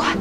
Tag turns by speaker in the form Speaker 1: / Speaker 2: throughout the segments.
Speaker 1: 快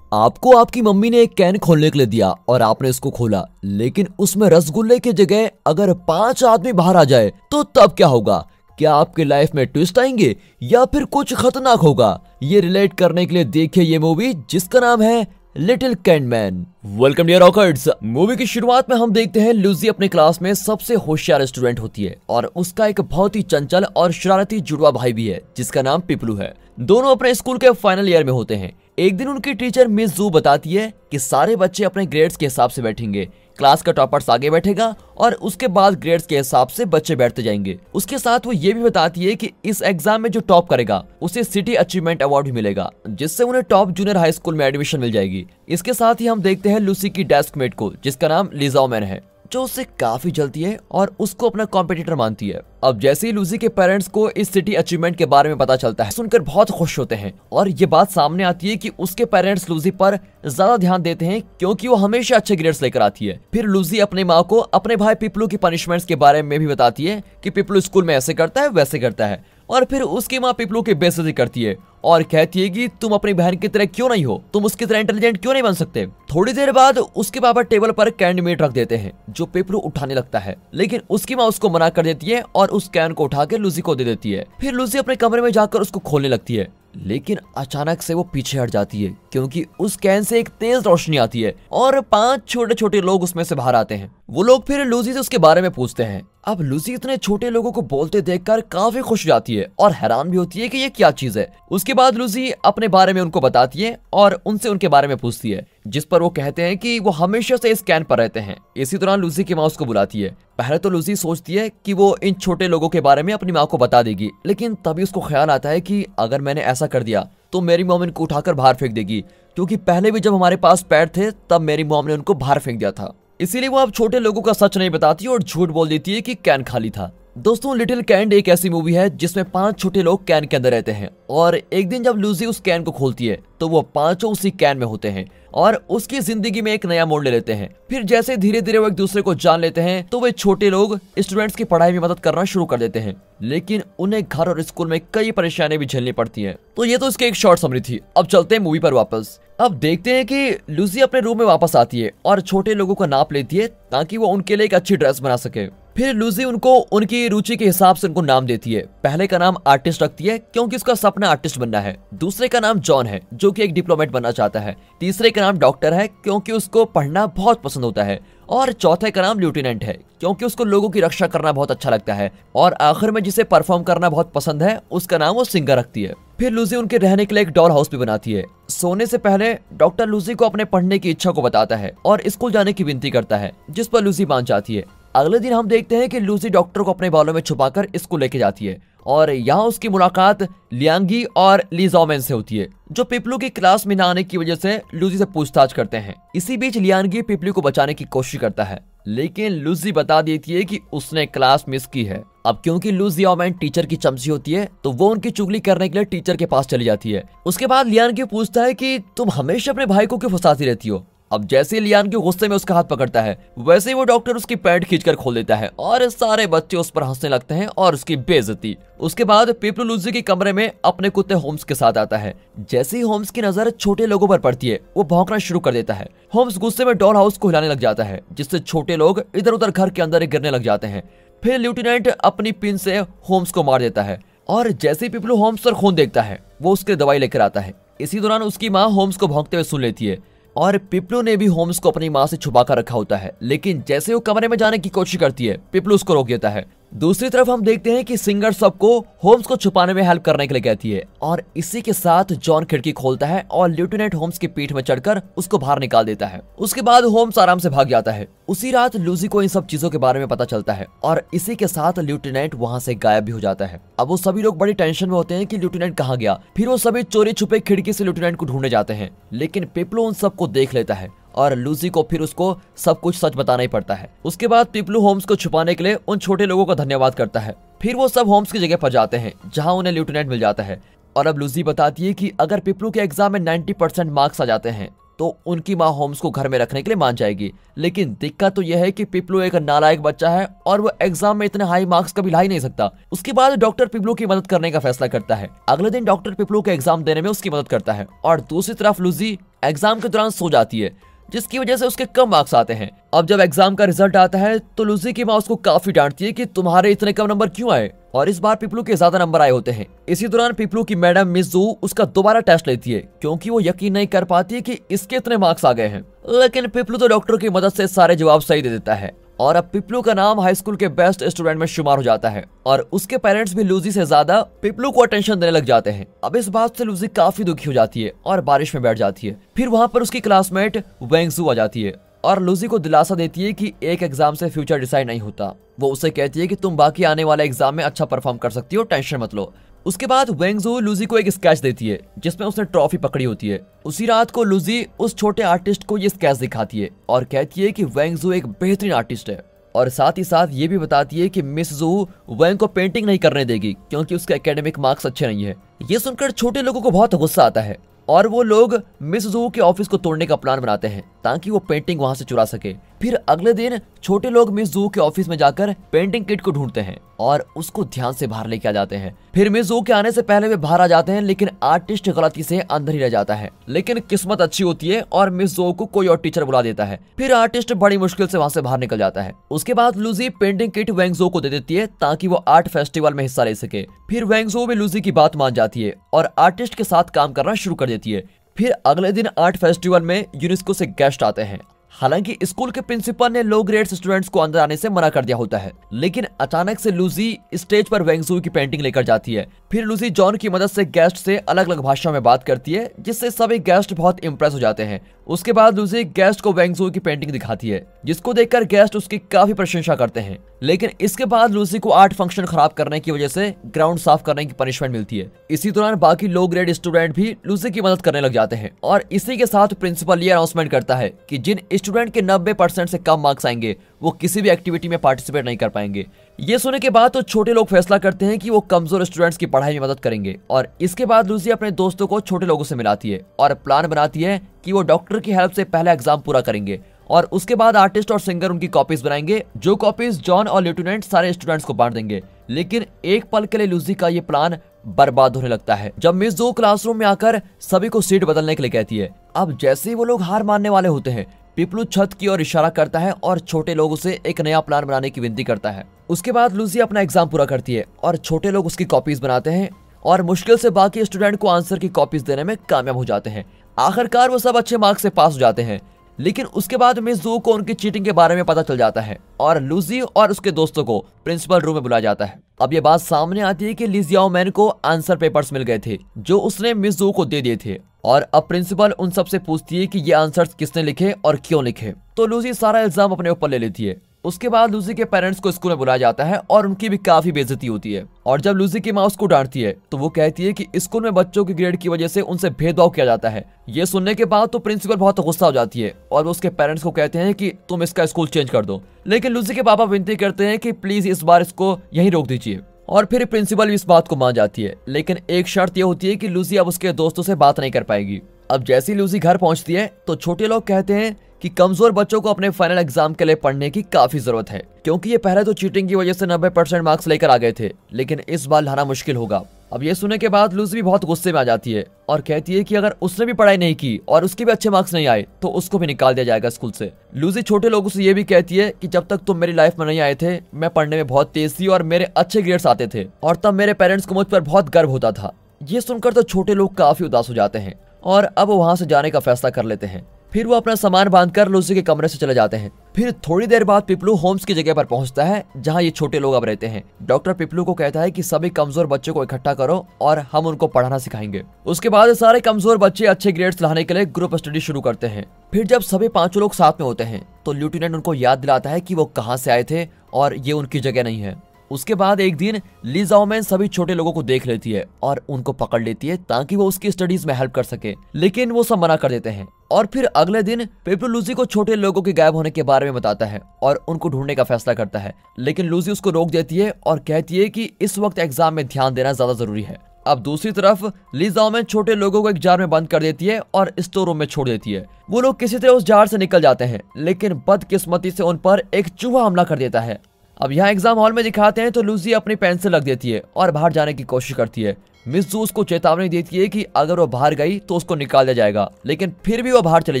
Speaker 1: ！आपको आपकी मम्मी ने एक कैन खोलने के लिए दिया और आपने इसको खोला लेकिन उसमें रसगुल्ले की जगह अगर पांच आदमी बाहर आ जाए तो तब क्या होगा क्या आपके लाइफ में ट्विस्ट आएंगे या फिर कुछ खतरनाक होगा ये रिलेट करने के लिए देखिए ये मूवी जिसका नाम है लिटिल कैंडमैन वेलकम डियर रॉकर्ट्स मूवी की शुरुआत में हम देखते हैं लूजी अपने क्लास में सबसे होशियार स्टूडेंट होती है और उसका एक बहुत ही चंचल और शरारती जुड़वा भाई भी है जिसका नाम पिपलू है दोनों अपने स्कूल के फाइनल ईयर में होते हैं एक दिन उनकी टीचर मिस जू बताती है कि सारे बच्चे अपने ग्रेड्स के हिसाब से बैठेंगे क्लास का टॉपर्स आगे बैठेगा और उसके बाद ग्रेड्स के हिसाब से बच्चे बैठते जाएंगे उसके साथ वो ये भी बताती है कि इस एग्जाम में जो टॉप करेगा उसे सिटी अचीवमेंट अवार्ड भी मिलेगा जिससे उन्हें टॉप जूनियर हाई स्कूल में एडमिशन मिल जाएगी इसके साथ ही हम देखते हैं लूसी की डेस्कमेट को जिसका नाम लिजाओमैन है जो उससे काफी जलती है और उसको अपना कॉम्पिटिटर मानती है अब जैसे ही लूजी के पेरेंट्स को इस सिटी अचीवमेंट के बारे में पता चलता है सुनकर बहुत खुश होते हैं और ये बात सामने आती है कि उसके पेरेंट्स लूजी पर ज्यादा ध्यान देते हैं क्योंकि वो हमेशा अच्छे ग्रेड्स लेकर आती है फिर लूजी अपने माँ को अपने भाई पिपलू की पनिशमेंट्स के बारे में भी बताती है कि पिपलू स्कूल में ऐसे करता है वैसे करता है और फिर उसकी माँ पिपलू की बेसती करती है और कहती है कि तुम अपनी बहन की तरह क्यों नहीं हो तुम उसकी तरह इंटेलिजेंट क्यों नहीं बन सकते थोड़ी देर बाद उसके पापा टेबल पर कैंड रख देते हैं जो पेपर उठाने लगता है लेकिन उसकी माँ उसको मना कर देती है और उस कैन को उठा के लूजी को दे देती है फिर लूजी अपने कमरे में जाकर उसको खोलने लगती है लेकिन अचानक से वो पीछे हट जाती है क्योंकि उस कैन से एक तेज रोशनी आती है और पांच छोटे छोटे लोग उसमें से बाहर आते हैं वो लोग फिर लूसी से उसके बारे में पूछते हैं अब लूसी इतने छोटे लोगों को बोलते देखकर काफी खुश जाती है और हैरान भी होती है कि ये क्या चीज है उसके बाद लूसी अपने बारे में उनको बताती है और उनसे उनके बारे में पूछती है जिस पर वो कहते हैं कि वो हमेशा से इस कैन पर रहते हैं इसी दौरान लूसी की माँ उसको बुलाती है पहले तो लूसी सोचती है कि वो इन छोटे लोगों के बारे में अपनी माँ को बता देगी लेकिन तभी उसको ख्याल आता है कि अगर मैंने ऐसा कर दिया तो मेरी मोम इनको उठाकर बाहर फेंक देगी क्योंकि पहले भी जब हमारे पास पैड थे तब मेरी मोम ने उनको बाहर फेंक दिया था इसीलिए वो अब छोटे लोगों का सच नहीं बताती और झूठ बोल देती है कि कैन खाली था दोस्तों लिटिल कैंड एक ऐसी मूवी है जिसमें पांच छोटे लोग कैन के अंदर रहते हैं और एक दिन जब लूसी उस कैन को खोलती है तो वो पांचों उसी कैन में होते हैं और उसकी जिंदगी में एक नया मोड़ ले लेते हैं फिर जैसे धीरे धीरे वो एक दूसरे को जान लेते हैं तो वे छोटे लोग स्टूडेंट्स की पढ़ाई में मदद करना शुरू कर देते हैं लेकिन उन्हें घर और स्कूल में कई परेशानियां भी झेलनी पड़ती हैं तो ये तो इसकी एक शॉर्ट समरी थी अब चलते हैं मूवी पर वापस अब देखते हैं कि लूसी अपने रूम में वापस आती है और छोटे लोगों का नाप लेती है ताकि वो उनके लिए एक अच्छी ड्रेस बना सके फिर लूजी उनको उनकी रुचि के हिसाब से उनको नाम देती है पहले का नाम आर्टिस्ट रखती है क्योंकि उसका सपना आर्टिस्ट बनना है दूसरे का नाम जॉन है जो कि एक डिप्लोमेट बनना चाहता है तीसरे का नाम डॉक्टर है क्योंकि उसको पढ़ना बहुत पसंद होता है और चौथे का नाम लेफ्टिनेंट है क्योंकि उसको लोगों की रक्षा करना बहुत अच्छा लगता है और आखिर में जिसे परफॉर्म करना बहुत पसंद है उसका नाम वो सिंगर रखती है फिर लूजी उनके रहने के लिए एक डॉल हाउस भी बनाती है सोने से पहले डॉक्टर लूजी को अपने पढ़ने की इच्छा को बताता है और स्कूल जाने की विनती करता है जिस पर लूजी मान जाती है अगले दिन हम देखते हैं कि लूसी डॉक्टर को अपने बालों में छुपाकर इसको लेके जाती है और यहाँ उसकी मुलाकात लियांगी और लिजोमैन से होती है जो पिपलू की क्लास में न आने की वजह से लूसी से पूछताछ करते हैं इसी बीच लियांगी पिपलू को बचाने की कोशिश करता है लेकिन लूसी बता देती है कि उसने क्लास मिस की है अब क्योंकि लूसी ओमेन टीचर की चमची होती है तो वो उनकी चुगली करने के लिए टीचर के पास चली जाती है उसके बाद लियांगी पूछता है कि तुम हमेशा अपने भाई को क्यों फंसाती रहती हो अब जैसे लियान के गुस्से में उसका हाथ पकड़ता है वैसे ही वो डॉक्टर उसकी पैंट खींचकर खोल देता है और सारे बच्चे उस पर हंसने लगते हैं और उसकी बेजती उसके बाद पीपलो के कमरे में अपने कुत्ते होम्स के साथ आता है जैसे ही होम्स की नजर छोटे लोगों पर पड़ती है वो भौंकना शुरू कर देता है होम्स गुस्से में डॉल हाउस को हिलाने लग जाता है जिससे छोटे लोग इधर उधर घर के अंदर गिरने लग जाते हैं फिर लेफ्टिनेंट अपनी पिन से होम्स को मार देता है और जैसे ही पिपलू होम्स पर खून देखता है वो उसके दवाई लेकर आता है इसी दौरान उसकी माँ होम्स को भोंकते हुए सुन लेती है और पिपलू ने भी होम्स को अपनी माँ से छुपा कर रखा होता है लेकिन जैसे वो कमरे में जाने की कोशिश करती है पिपलू उसको रोक देता है दूसरी तरफ हम देखते हैं कि सिंगर सबको होम्स को छुपाने में हेल्प करने के लिए कहती है और इसी के साथ जॉन खिड़की खोलता है और लेफ्टिनेंट होम्स की पीठ में चढ़कर उसको बाहर निकाल देता है उसके बाद होम्स आराम से भाग जाता है उसी रात लूजी को इन सब चीजों के बारे में पता चलता है और इसी के साथ लेफ्टिनेंट वहाँ से गायब भी हो जाता है अब वो सभी लोग बड़ी टेंशन में होते हैं की लेफ्टिनेंट कहाँ गया फिर वो सभी चोरी छुपे खिड़की से लेफ्टिनेंट को ढूंढने जाते हैं लेकिन पेपलो उन सबको देख लेता है और लूसी को फिर उसको सब कुछ सच बताना ही पड़ता है उसके बाद पिपलू होम्स को छुपाने के लिए उन छोटे लोगों का धन्यवाद करता है फिर वो सब होम्स की जगह पर जाते हैं जहाँ उन्हें ल्यूटनेट मिल जाता है और अब लूसी बताती है कि अगर पिपलू के एग्जाम में नाइन्टी मार्क्स आ जाते हैं तो उनकी माँ होम्स को घर में रखने के लिए मान जाएगी लेकिन दिक्कत तो यह है कि पिपलू एक नालायक बच्चा है और वो एग्जाम में इतने हाई मार्क्स कभी ला ही नहीं सकता उसके बाद डॉक्टर पिपलू की मदद करने का फैसला करता है अगले दिन डॉक्टर पिपलू के एग्जाम देने में उसकी मदद करता है और दूसरी तरफ लूजी एग्जाम के दौरान सो जाती है जिसकी वजह से उसके कम मार्क्स आते हैं अब जब एग्जाम का रिजल्ट आता है तो लुजी की माँ उसको काफी डांटती है कि तुम्हारे इतने कम नंबर क्यों आए और इस बार पिपलू के ज्यादा नंबर आए होते हैं इसी दौरान पिपलू की मैडम मिजू उसका दोबारा टेस्ट लेती है क्योंकि वो यकीन नहीं कर पाती कि इसके इतने मार्क्स आ गए हैं लेकिन पिपलू तो डॉक्टर की मदद से सारे जवाब सही दे देता है और अब पिपलू का नाम हाई स्कूल के बेस्ट स्टूडेंट में शुमार हो जाता है और उसके पेरेंट्स भी लूजी से ज्यादा पिपलू को अटेंशन देने लग जाते हैं अब इस बात से लूजी काफी दुखी हो जाती है और बारिश में बैठ जाती है फिर वहाँ पर उसकी क्लासमेट वेंगसू आ जाती है और लूजी को दिलासा देती है कि एक एग्जाम से फ्यूचर डिसाइड नहीं होता वो उसे कहती है कि तुम बाकी आने वाले एग्जाम में अच्छा परफॉर्म कर सकती हो टेंशन मत लो उसके बाद वेंगजो लूजी को एक स्केच देती है जिसमें उसने ट्रॉफी पकड़ी होती है उसी रात को लूजी उस छोटे आर्टिस्ट को ये स्केच दिखाती है और कहती है कि वेंगजो एक बेहतरीन आर्टिस्ट है और साथ ही साथ ये भी बताती है कि मिस जू वैंग को पेंटिंग नहीं करने देगी क्योंकि उसके एकेडमिक मार्क्स अच्छे नहीं है ये सुनकर छोटे लोगों को बहुत गुस्सा आता है और वो लोग मिस जू के ऑफिस को तोड़ने का प्लान बनाते हैं ताकि वो पेंटिंग वहां से चुरा सके फिर अगले दिन छोटे लोग मिस जू के ऑफिस में जाकर पेंटिंग किट को ढूंढते हैं और उसको ध्यान से बाहर लेके आ जाते हैं फिर मिस जू के आने से पहले वे बाहर आ जाते हैं लेकिन आर्टिस्ट गलती से अंदर ही रह जाता है लेकिन किस्मत अच्छी होती है और मिस जू को कोई और टीचर बुला देता है फिर आर्टिस्ट बड़ी मुश्किल से वहाँ से बाहर निकल जाता है उसके बाद लूजी पेंटिंग किट वेंगजो को दे देती है ताकि वो आर्ट फेस्टिवल में हिस्सा ले सके फिर वेंगजो भी लूजी की बात मान जाती है और आर्टिस्ट के साथ काम करना शुरू कर देती है फिर अगले दिन आर्ट फेस्टिवल में यूनेस्को से गेस्ट आते हैं हालांकि स्कूल के प्रिंसिपल ने लो ग्रेड स्टूडेंट्स को अंदर आने से मना कर दिया होता है लेकिन अचानक से लूजी स्टेज पर वेंगसू की पेंटिंग लेकर जाती है फिर लूजी जॉन की मदद से गेस्ट से अलग अलग भाषा में बात करती है जिससे सभी गेस्ट बहुत इम्प्रेस हो जाते हैं उसके बाद उसे गेस्ट को वेंगजू की पेंटिंग दिखाती है जिसको देखकर गेस्ट उसकी काफी प्रशंसा करते हैं लेकिन इसके बाद लूसी को आर्ट फंक्शन खराब करने की वजह से ग्राउंड साफ करने की पनिशमेंट मिलती है इसी दौरान बाकी लो ग्रेड स्टूडेंट भी लूसी की मदद करने लग जाते हैं और इसी के साथ प्रिंसिपल ये अनाउंसमेंट करता है की जिन स्टूडेंट के नब्बे परसेंट से कम मार्क्स आएंगे वो किसी भी एक्टिविटी में पार्टिसिपेट नहीं कर पाएंगे ये सुनने के बाद तो छोटे लोग फैसला करते हैं कि वो कमजोर स्टूडेंट्स की पढ़ाई में मदद करेंगे और इसके बाद लूसी अपने दोस्तों को छोटे लोगों से मिलाती है और प्लान बनाती है कि वो डॉक्टर की हेल्प से पहला एग्जाम पूरा करेंगे और उसके बाद आर्टिस्ट और सिंगर उनकी कॉपीज बनाएंगे जो कॉपीज जॉन और लेफ्टिनेंट सारे स्टूडेंट्स को बांट देंगे लेकिन एक पल के लिए लूसी का ये प्लान बर्बाद होने लगता है जब मिस जो क्लासरूम में आकर सभी को सीट बदलने के लिए कहती है अब जैसे ही वो लोग हार मानने वाले होते हैं पिपलू छत की ओर इशारा करता है और छोटे लोग उसे एक नया प्लान बनाने की विनती करता है उसके बाद लूसी अपना एग्जाम पूरा करती है और छोटे लोग उसकी कॉपीज बनाते हैं और मुश्किल से बाकी स्टूडेंट को आंसर की कॉपीज देने में कामयाब हो जाते हैं आखिरकार वो सब अच्छे मार्क्स से पास हो जाते हैं लेकिन उसके बाद मिस जू को उनकी चीटिंग के बारे में पता चल जाता है और लूजी और उसके दोस्तों को प्रिंसिपल रूम में बुलाया जाता है अब ये बात सामने आती है कि लिजियाओ मैन को आंसर पेपर्स मिल गए थे जो उसने मिस जू को दे दिए थे और अब प्रिंसिपल उन सबसे पूछती है कि ये आंसर्स किसने लिखे और क्यों लिखे तो लूसी सारा इल्जाम अपने ऊपर ले लेती है उसके बाद लूसी के पेरेंट्स को स्कूल में बुलाया जाता है और उनकी भी काफी बेजती होती है और जब लूसी की माँ उसको डांटती है तो वो कहती है कि स्कूल में बच्चों के ग्रेड की वजह से उनसे भेदभाव किया जाता है ये सुनने के बाद तो प्रिंसिपल बहुत गुस्सा हो जाती है और वो उसके पेरेंट्स को कहते हैं कि तुम इसका स्कूल चेंज कर दो लेकिन लूसी के पापा विनती करते हैं कि प्लीज इस बार इसको यही रोक दीजिए और फिर प्रिंसिपल भी इस बात को मान जाती है लेकिन एक शर्त यह होती है कि लूसी अब उसके दोस्तों से बात नहीं कर पाएगी अब जैसी लूसी घर पहुंचती है तो छोटे लोग कहते हैं कि कमजोर बच्चों को अपने फाइनल एग्जाम के लिए पढ़ने की काफी जरूरत है क्योंकि ये पहले तो चीटिंग की वजह से 90 परसेंट मार्क्स लेकर आ गए थे लेकिन इस बार लाना मुश्किल होगा अब ये सुनने के बाद लूज भी बहुत गुस्से में आ जाती है और कहती है कि अगर उसने भी पढ़ाई नहीं की और उसके भी अच्छे मार्क्स नहीं आए तो उसको भी निकाल दिया जाएगा स्कूल से लूजी छोटे लोगों से ये भी कहती है कि जब तक तुम मेरी लाइफ में नहीं आए थे मैं पढ़ने में बहुत तेज थी और मेरे अच्छे ग्रेड्स आते थे और तब मेरे पेरेंट्स को मुझ पर बहुत गर्व होता था ये सुनकर तो छोटे लोग काफी उदास हो जाते हैं और अब वहाँ से जाने का फैसला कर लेते हैं फिर वो अपना सामान बांधकर लूसी के कमरे से चले जाते हैं फिर थोड़ी देर बाद पिपलू होम्स की जगह पर पहुंचता है जहां ये छोटे लोग अब रहते हैं डॉक्टर पिपलू को कहता है कि सभी कमजोर बच्चों को इकट्ठा करो और हम उनको पढ़ाना सिखाएंगे उसके बाद सारे कमजोर बच्चे अच्छे ग्रेड्स लाने के लिए ग्रुप स्टडी शुरू करते हैं फिर जब सभी पांचों लोग साथ में होते हैं तो लेफ्टिनेंट उनको याद दिलाता है की वो कहाँ से आए थे और ये उनकी जगह नहीं है उसके बाद एक दिन लिजाओमैन सभी छोटे लोगों को देख लेती है और उनको पकड़ लेती है ताकि वो उसकी स्टडीज में हेल्प कर सके लेकिन वो सब मना कर देते हैं और फिर अगले दिन पेपर लूजी को छोटे लोगों के गायब होने के बारे में बताता है और उनको ढूंढने का फैसला करता है लेकिन लूजी उसको रोक देती है और कहती है कि इस वक्त एग्जाम में ध्यान देना ज्यादा जरूरी है अब दूसरी तरफ लिजाओमैन छोटे लोगों को एक जार में बंद कर देती है और स्टोर रूम में छोड़ देती है वो लोग किसी तरह उस जार से निकल जाते हैं लेकिन बदकिस्मती से उन पर एक चूहा हमला कर देता है अब यहाँ एग्जाम हॉल में दिखाते हैं तो लूसी अपनी पेंसिल रख देती है और बाहर जाने की कोशिश करती है मिस जू उसको चेतावनी देती है कि अगर वो बाहर गई तो उसको निकाल दिया जाएगा लेकिन फिर भी वो बाहर चली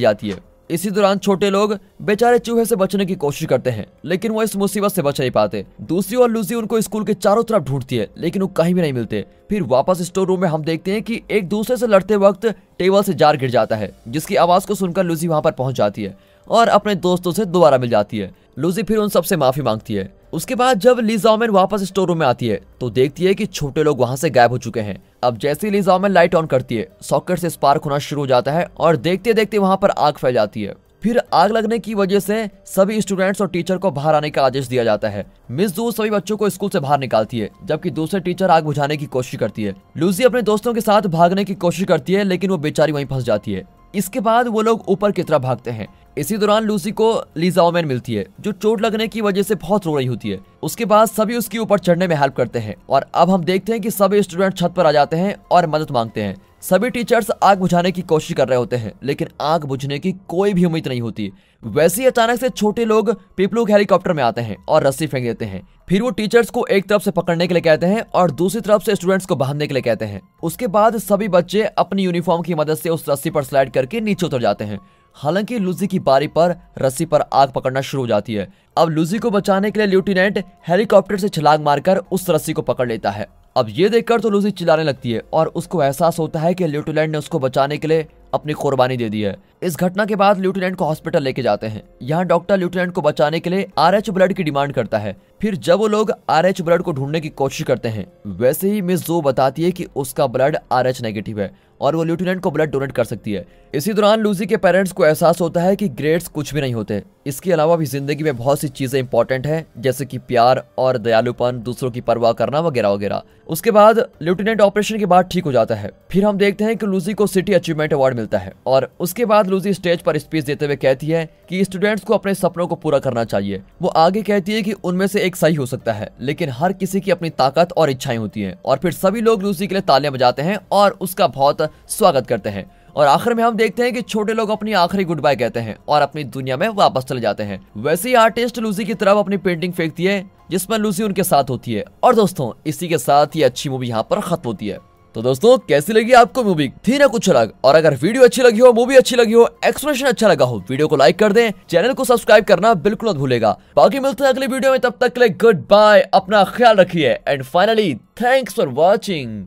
Speaker 1: जाती है इसी दौरान छोटे लोग बेचारे चूहे से बचने की कोशिश करते हैं लेकिन वो इस मुसीबत से बच नहीं पाते दूसरी ओर लूसी उनको स्कूल के चारों तरफ ढूंढती है लेकिन वो कहीं भी नहीं मिलते फिर वापस स्टोर रूम में हम देखते हैं कि एक दूसरे से लड़ते वक्त टेबल से जार गिर जाता है जिसकी आवाज को सुनकर लूसी वहां पर पहुंच जाती है और अपने दोस्तों से दोबारा मिल जाती है लूसी फिर उन सबसे माफी मांगती है उसके बाद जब लीजाओमेन वापस स्टोर रूम में आती है तो देखती है कि छोटे लोग वहां से गायब हो चुके हैं अब जैसे ही लीजाओमेन लाइट ऑन करती है सॉकेट से स्पार्क होना शुरू हो जाता है और देखते देखते वहां पर आग फैल जाती है फिर आग लगने की वजह से सभी स्टूडेंट्स और टीचर को बाहर आने का आदेश दिया जाता है मिस जू सभी बच्चों को स्कूल से बाहर निकालती है जबकि दूसरे टीचर आग बुझाने की कोशिश करती है लूसी अपने दोस्तों के साथ भागने की कोशिश करती है लेकिन वो बेचारी वहीं फंस जाती है इसके बाद वो लोग ऊपर की तरफ भागते हैं इसी दौरान लूसी को लीजाओमैन मिलती है जो चोट लगने की वजह से बहुत रो रही होती है उसके बाद सभी उसके ऊपर चढ़ने में हेल्प करते हैं और अब हम देखते हैं कि सभी स्टूडेंट छत पर आ जाते हैं और मदद मांगते हैं सभी टीचर्स आग बुझाने की कोशिश कर रहे होते हैं लेकिन आग बुझने की कोई भी उम्मीद नहीं होती वैसे ही अचानक से छोटे लोग पिपलू के हेलीकॉप्टर में आते हैं और रस्सी फेंक देते हैं फिर वो टीचर्स को एक तरफ से पकड़ने के लिए कहते हैं और दूसरी तरफ से स्टूडेंट्स को बांधने के लिए कहते हैं उसके बाद सभी बच्चे अपनी यूनिफॉर्म की मदद से उस रस्सी पर स्लाइड करके नीचे उतर जाते हैं हालांकि लूजी की बारी पर रस्सी पर आग पकड़ना शुरू हो जाती है अब लूजी को बचाने के लिए लेफ्टिनेंट हेलीकॉप्टर से छलांग मारकर उस रस्सी को पकड़ लेता है अब ये देखकर तो लूजी चिल्लाने लगती है और उसको एहसास होता है कि लेफ्टिनेंट ने उसको बचाने के लिए अपनी कुर्बानी दे दी है इस घटना के बाद लेफ्टिनेंट को हॉस्पिटल लेके जाते हैं यहाँ डॉक्टर लेफ्टिनेंट को बचाने के लिए आर एच ब्लड की डिमांड करता है फिर जब वो लोग एच ब्लड को ढूंढने की कोशिश करते हैं वैसे ही मिस जो बताती है कि उसका ब्लड एच नेगेटिव है और वो लेफ्टिनेंट को ब्लड डोनेट कर सकती है इसी दौरान लूसी के पेरेंट्स को एहसास होता है कि ग्रेड्स कुछ भी नहीं होते इसके अलावा भी जिंदगी में बहुत सी चीजें इंपॉर्टेंट है जैसे कि प्यार और दयालुपन दूसरों की परवाह करना वगैरह वगैरह उसके बाद लेफ्टिनेंट ऑपरेशन के बाद ठीक हो जाता है फिर हम देखते हैं कि लूसी को सिटी अचीवमेंट अवार्ड मिलता है और उसके बाद लूजी स्टेज पर स्पीच देते हुए कहती है कि स्टूडेंट्स को अपने सपनों को पूरा करना चाहिए वो आगे कहती है कि उनमें से एक सही हो सकता है लेकिन हर किसी की अपनी ताकत और इच्छाएं होती है और फिर सभी लोग लूसी के लिए तालियां बजाते हैं और उसका बहुत स्वागत करते हैं और आखिर में हम देखते हैं कि छोटे लोग अपनी आखिरी गुड बाय कहते हैं और अपनी दुनिया में वापस चले जाते हैं वैसे ही आर्टिस्ट लूसी की तरफ अपनी पेंटिंग फेंकती है जिसमें लूसी उनके साथ होती है और दोस्तों इसी के साथ ये अच्छी मूवी यहाँ पर खत्म होती है तो दोस्तों कैसी लगी आपको मूवी थी ना कुछ अलग और अगर वीडियो अच्छी लगी हो मूवी अच्छी लगी हो एक्सप्रेशन अच्छा लगा हो वीडियो को लाइक कर दें चैनल को सब्सक्राइब करना बिल्कुल मत भूलेगा बाकी मिलते हैं अगले वीडियो में तब तक के लिए गुड बाय अपना ख्याल रखिए and finally thanks for watching